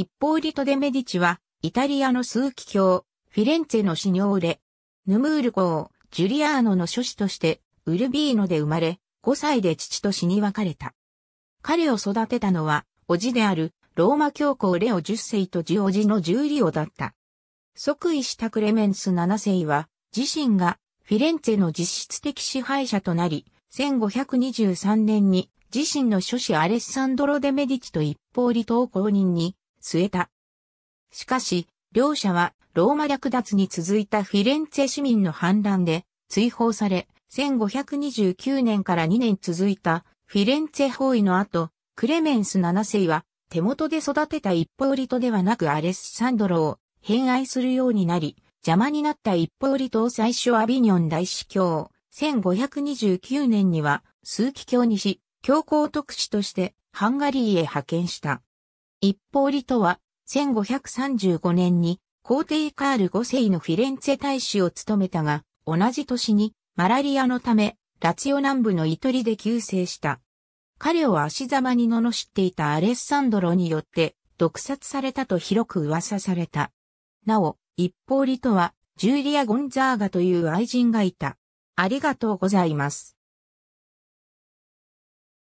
一方リト・デ・メディチは、イタリアの枢機卿、フィレンツェの死にョれ、ヌムール公、ジュリアーノの諸子として、ウルビーノで生まれ、5歳で父と死に別れた。彼を育てたのは、叔父である、ローマ教皇レオ10世とジオジのジュリオだった。即位したクレメンス7世は、自身がフィレンツェの実質的支配者となり、1523年に自身の諸子アレッサンドロ・デ・メディチと一方利党公認に据えた。しかし、両者はローマ略奪に続いたフィレンツェ市民の反乱で追放され、1529年から2年続いたフィレンツェ包囲の後、クレメンス7世は手元で育てた一方リトではなくアレッサンドロを偏愛するようになり、邪魔になった一方リトを最初アビニョン大司教、1529年には枢機卿にし、教皇特使としてハンガリーへ派遣した。一方リトは、1535年に皇帝カール5世のフィレンツェ大使を務めたが、同じ年にマラリアのため、ラツィオ南部のイトリで救世した。彼を足ざまに罵っていたアレッサンドロによって毒殺されたと広く噂された。なお、一方リトは、ジュリア・ゴンザーガという愛人がいた。ありがとうございます。